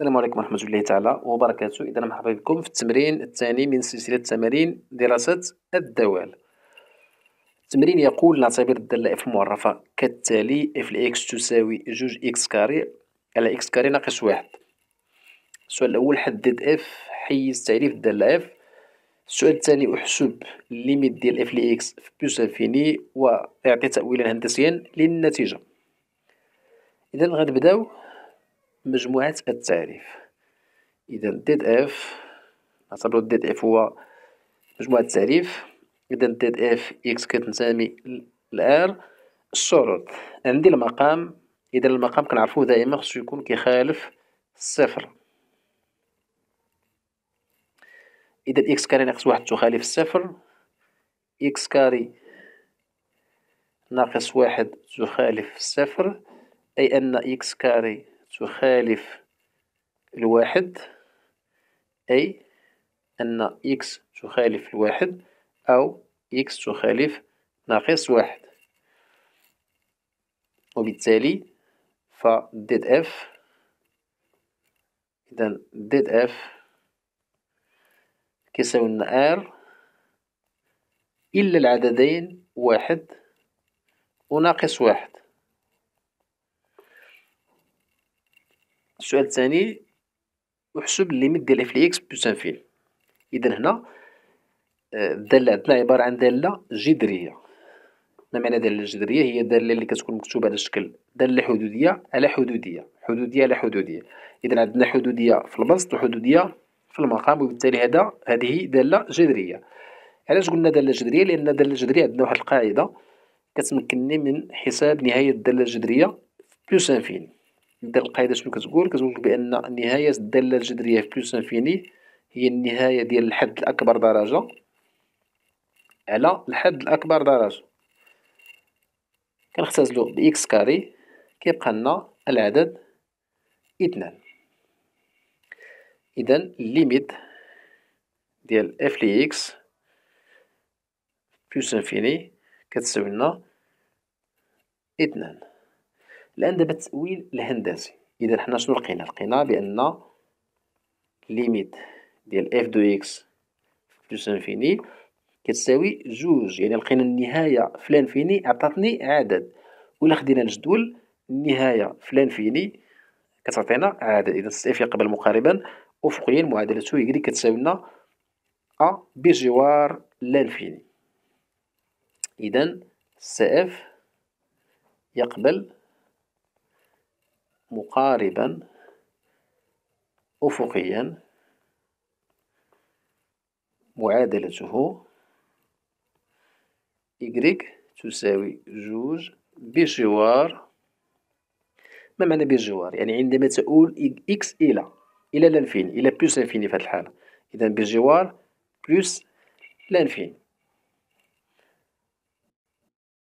السلام عليكم ورحمة الله تعالى وبركاته إذا مرحبا بكم في التمرين الثاني من سلسلة تمارين دراسة الدوال التمرين يقول نعتبر الداله اف المعرفة كالتالي اف الاكس تساوي جوج اكس كاري على اكس كاري ناقص واحد السؤال الأول حدد اف حيز تعريف الدالة اف السؤال الثاني احسب ليميت ديال اف لاكس في بلوس انفيني واعطي تأويلا هندسيا للنتيجة إذا غنبداو مجموعة التعريف إذا ديد إف نعتبرو ديد إف هو مجموعة التعريف إذا ديد إف إكس كتنتمي لآر الشروط عندي المقام إذا المقام كنعرفوه دائما خصو يكون كيخالف الصفر إذا إكس كاري ناقص واحد تخالف الصفر إكس كاري ناقص واحد تخالف الصفر أي أن إكس كاري تخالف الواحد أي أن إكس تخالف الواحد أو إكس تخالف ناقص واحد وبالتالي فديد اف إذا ديد اف كيساوي لنا r إلا العددين واحد وناقص واحد السؤال الثاني احسب الليميت ديال اف اكس بلس انفين اذا هنا الداله آه، عندنا عباره عن داله جذريه ما معنى داله جذريه هي الداله اللي كتكون مكتوبه على شكل داله حدوديه على حدوديه حدوديه على حدوديه اذا عندنا حدوديه في البسط وحدوديه في المقام وبالتالي هذا هذه داله جذريه علاش قلنا داله جذريه لان الداله الجذريه عندنا واحد القاعده كتمكنني من حساب نهايه الداله الجذريه بلس انفيني ندير القاعدة شنو كتقول كتقول بأن نهاية الدالة الجذرية في بلس انفيني هي النهاية ديال الحد الأكبر درجة على الحد الأكبر درجة كنختزلو بإكس كاري كيبقى لنا العدد اثنان إذا الليميت ديال اف لي اكس بلس انفيني كتساوي لنا اثنان الان دابا التاويل الهندسي اذا حنا شنو لقينا لقينا بان ليميت ديال اف دو اكس بلس انفيني كتساوي جوج يعني لقينا النهايه في الانفيني عطاتني عدد ولا خدينا الجدول النهايه في الانفيني كتعطينا عدد اذا اف يقبل مقاربا افقيا معادلته يجري كتساوي لنا ا بجوار الانفيني اذا اف يقبل مقاربا أفقيا معادلته y تساوي جوج بجوار ما معنى بجوار يعني عندما تؤول x إلى إلى الانفيني إلى بلس انفيني في هذه الحالة إذا بجوار بلس الانفيني